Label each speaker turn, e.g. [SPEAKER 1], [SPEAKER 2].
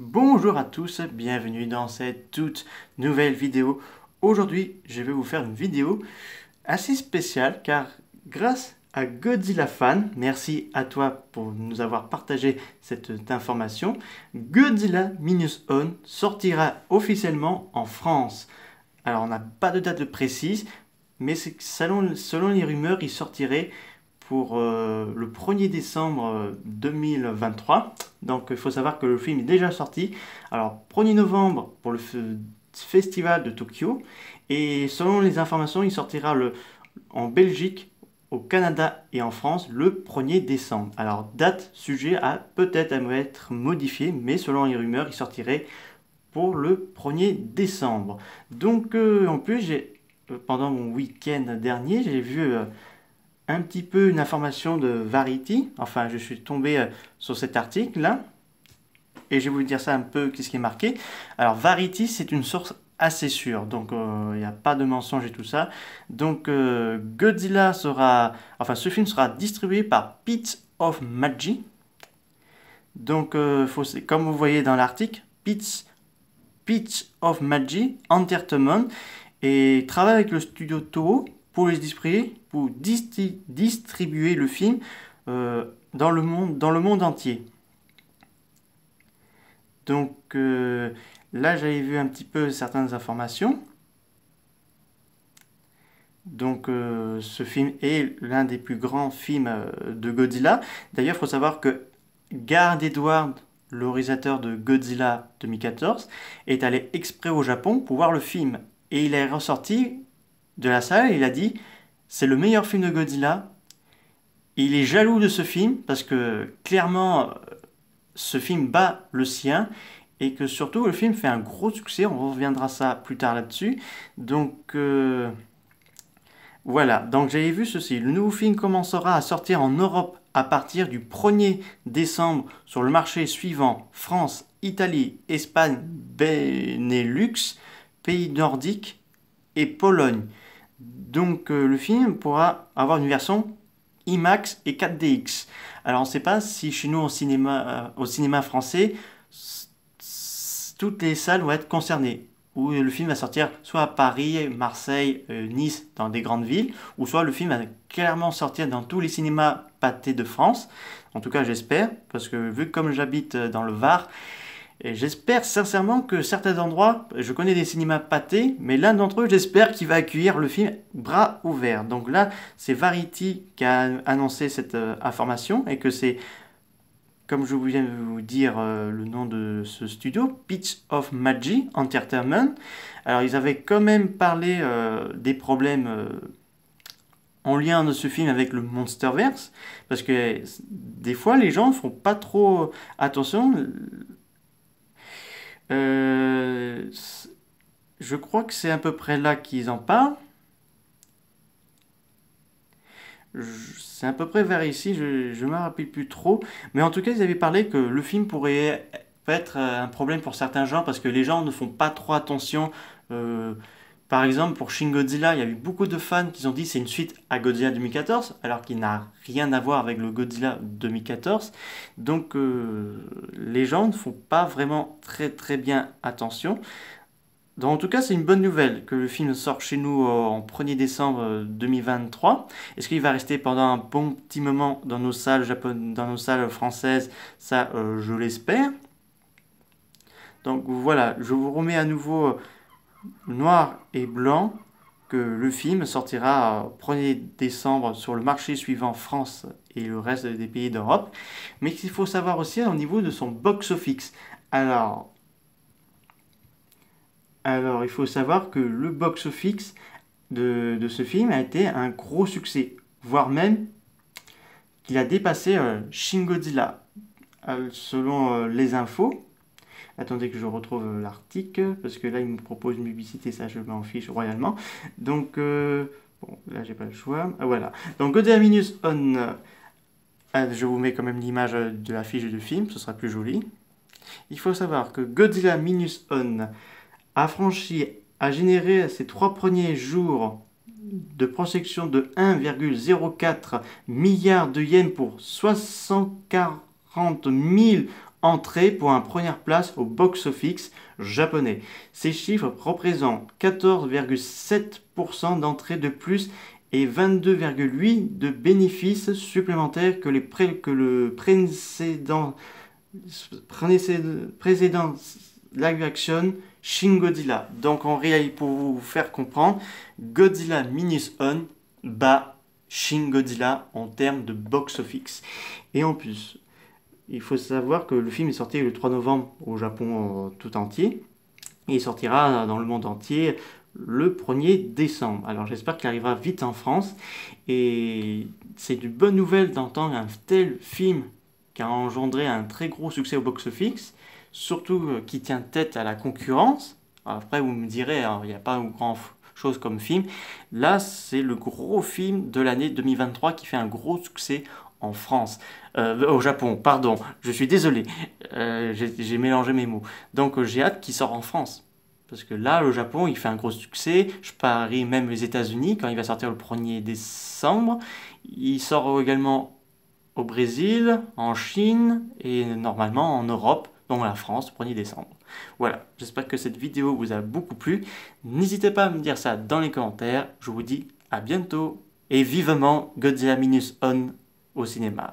[SPEAKER 1] Bonjour à tous, bienvenue dans cette toute nouvelle vidéo. Aujourd'hui, je vais vous faire une vidéo assez spéciale car grâce à Godzilla Fan, merci à toi pour nous avoir partagé cette information, Godzilla Minus One sortira officiellement en France. Alors on n'a pas de date précise, mais selon, selon les rumeurs, il sortirait pour euh, le 1er décembre 2023. Euh, Donc il faut savoir que le film est déjà sorti. Alors 1er novembre pour le festival de Tokyo. Et selon les informations, il sortira le, en Belgique, au Canada et en France le 1er décembre. Alors date, sujet a peut-être à être modifié, mais selon les rumeurs, il sortirait pour le 1er décembre. Donc euh, en plus, j'ai pendant mon week-end dernier, j'ai vu un petit peu une information de Variety. Enfin, je suis tombé euh, sur cet article-là. Et je vais vous dire ça un peu, qu'est-ce qui est marqué. Alors, Variety, c'est une source assez sûre. Donc, euh, il n'y a pas de mensonge et tout ça. Donc, euh, Godzilla sera... Enfin, ce film sera distribué par Pete of Magic. Donc, comme vous voyez dans l'article, Pete... of Magic, Entertainment, et travaille avec le studio Toho pour distribuer, pour distribuer le film euh, dans, le monde, dans le monde entier. Donc euh, là, j'avais vu un petit peu certaines informations. Donc euh, ce film est l'un des plus grands films de Godzilla. D'ailleurs, il faut savoir que Gard Edward, le réalisateur de Godzilla 2014, est allé exprès au Japon pour voir le film. Et il est ressorti de la salle, il a dit c'est le meilleur film de Godzilla. Il est jaloux de ce film parce que clairement ce film bat le sien et que surtout le film fait un gros succès. On reviendra ça plus tard là-dessus. Donc euh, voilà. Donc j'avais vu ceci. Le nouveau film commencera à sortir en Europe à partir du 1er décembre sur le marché suivant France, Italie, Espagne, Benelux, pays nordiques et Pologne. Donc euh, le film pourra avoir une version IMAX et 4DX. Alors on ne sait pas si chez nous au cinéma, euh, français, toutes les salles vont être concernées. Ou le film va sortir soit à Paris, Marseille, euh, Nice, dans des grandes villes, ou soit le film va clairement sortir dans tous les cinémas pâtés de France. En tout cas, j'espère, parce que vu comme j'habite dans le Var, et j'espère sincèrement que certains endroits, je connais des cinémas pâtés, mais l'un d'entre eux, j'espère qu'il va accueillir le film bras ouverts. Donc là, c'est Variety qui a annoncé cette euh, information et que c'est, comme je viens de vous dire euh, le nom de ce studio, Pitch of Magic Entertainment. Alors ils avaient quand même parlé euh, des problèmes en lien de ce film avec le Monsterverse, parce que des fois les gens font pas trop attention. Euh, je crois que c'est à peu près là qu'ils en parlent. C'est à peu près vers ici, je ne me rappelle plus trop. Mais en tout cas, ils avaient parlé que le film pourrait être un problème pour certains gens parce que les gens ne font pas trop attention. Euh, par exemple, pour Shin Godzilla, il y a eu beaucoup de fans qui ont dit c'est une suite à Godzilla 2014, alors qu'il n'a rien à voir avec le Godzilla 2014. Donc euh, les gens ne font pas vraiment très très bien attention. Donc, en tout cas, c'est une bonne nouvelle que le film sort chez nous euh, en 1er décembre 2023. Euh, Est-ce qu'il va rester pendant un bon petit moment dans nos salles, dans nos salles françaises Ça, je l'espère. Donc voilà, je vous remets à nouveau noir et blanc que le film sortira 1er décembre sur le marché suivant France et le reste des pays d'Europe, mais qu'il faut savoir aussi au niveau de son box-office. Alors, alors, il faut savoir que le box-office de, de, ce film a été un gros succès, voire même qu'il a dépassé euh, euh selon euh, les infos. Attendez que je retrouve euh, l'article, parce que là, il me propose une publicité, ça, je m'en fiche royalement. Donc, euh, bon, là, j'ai pas le choix. Ah, voilà. Donc, Godzilla Minus On, euh, ah, je vous mets quand même l'image de la fiche de film, ce sera plus joli. Il faut savoir que Godzilla Minus On a franchi, a généré ses trois premiers jours de projection de 1,04 milliard de yens pour 640 000 entrée pour une première place au box-office japonais. Ces chiffres représentent 14,7% d'entrée de plus et 22,8 de bénéfices supplémentaires que, les que le précédent, précédent live action Shin Godzilla. Donc en réalité, pour vous faire comprendre, Godzilla Minus On bat Shin Godzilla en termes de box-office. Et en plus, il faut savoir que le film est sorti le 3 novembre au Japon euh, tout entier. Et il sortira dans le monde entier le 1er décembre. Alors j'espère qu'il arrivera vite en France. Et c'est une bonne nouvelle d'entendre un tel film qui a engendré un très gros succès au box-office, surtout euh, qui tient tête à la concurrence. Après, vous me direz, il n'y a pas grand chose comme film. Là, c'est le gros film de l'année 2023 qui fait un gros succès en France, euh, au Japon, pardon, je suis désolé, euh, j'ai mélangé mes mots. Donc euh, j'ai hâte qu'il sorte en France. Parce que là, le Japon, il fait un gros succès. Je parie même les États-Unis, quand il va sortir le 1er décembre. Il sort également au Brésil, en Chine et normalement en Europe, donc la France, le 1er décembre. Voilà, j'espère que cette vidéo vous a beaucoup plu. N'hésitez pas à me dire ça dans les commentaires. Je vous dis à bientôt et vivement Godzilla Minus On au cinéma.